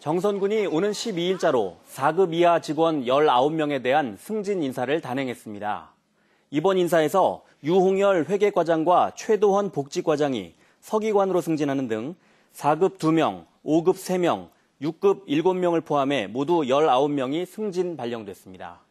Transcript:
정선군이 오는 12일자로 4급 이하 직원 19명에 대한 승진 인사를 단행했습니다. 이번 인사에서 유홍열 회계과장과 최도헌 복지과장이 서기관으로 승진하는 등 4급 2명, 5급 3명, 6급 7명을 포함해 모두 19명이 승진 발령됐습니다.